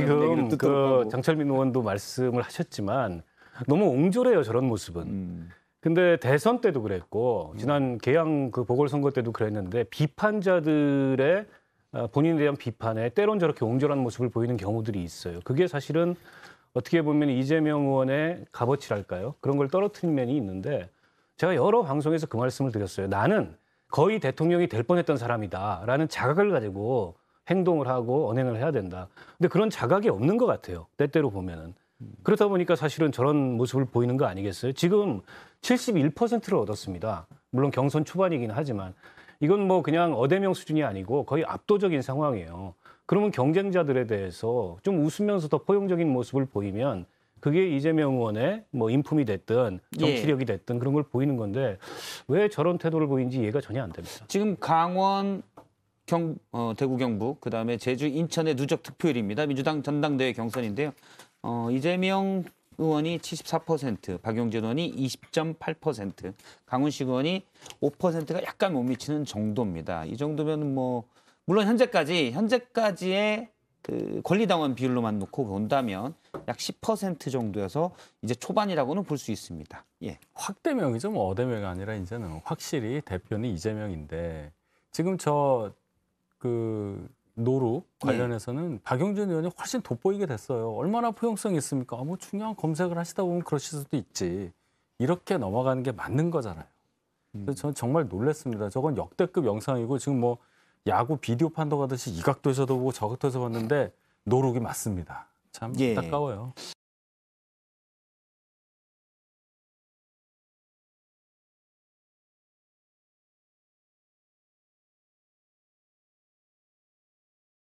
지금 그 장철민 의원도 말씀을 하셨지만 너무 옹졸해요 저런 모습은. 음. 근데 대선 때도 그랬고 지난 개항 그 보궐선거 때도 그랬는데 비판자들의 어, 본인에 대한 비판에 때론 저렇게 옹졸한 모습을 보이는 경우들이 있어요. 그게 사실은 어떻게 보면 이재명 의원의 값어치랄까요? 그런 걸 떨어뜨린 면이 있는데 제가 여러 방송에서 그 말씀을 드렸어요. 나는 거의 대통령이 될 뻔했던 사람이다라는 자각을 가지고 행동을 하고 언행을 해야 된다. 근데 그런 자각이 없는 것 같아요. 때때로 보면은. 그렇다 보니까 사실은 저런 모습을 보이는 거 아니겠어요? 지금 71%를 얻었습니다. 물론 경선 초반이긴 하지만 이건 뭐 그냥 어대명 수준이 아니고 거의 압도적인 상황이에요. 그러면 경쟁자들에 대해서 좀 웃으면서 더 포용적인 모습을 보이면 그게 이재명 의원의 뭐 인품이 됐든 예. 정치력이 됐든 그런 걸 보이는 건데 왜 저런 태도를 보인지 이해가 전혀 안 됩니다. 지금 강원 경, 어, 대구 경북 그다음에 제주 인천의 누적 득표율입니다. 민주당 전당대회 경선인데요. 어, 이재명 의원이 74%, 박용진 의원이 20.8%, 강훈식 의원이 5%가 약간 못 미치는 정도입니다. 이 정도면 뭐 물론 현재까지 현재까지의 그 권리당원 비율로만 놓고 본다면 약 10% 정도여서 이제 초반이라고는 볼 수 있습니다. 예. 확대명이죠. 뭐 어대명이 아니라 이제는 확실히 대표는 이재명인데 지금 저그 노루 네. 관련해서는 네. 박영준 의원이 훨씬 돋보이게 됐어요. 얼마나 포용성이 있습니까? 아, 뭐 중요한 검색을 하시다 보면 그러실 수도 있지. 이렇게 넘어가는 게 맞는 거잖아요. 음. 그래서 저는 정말 놀랐습니다. 저건 역대급 영상이고 지금 뭐 야구 비디오 판도가듯이이 각도에서도 보고 저 각도에서 봤는데 노룩이 맞습니다. 참 예. 안타까워요.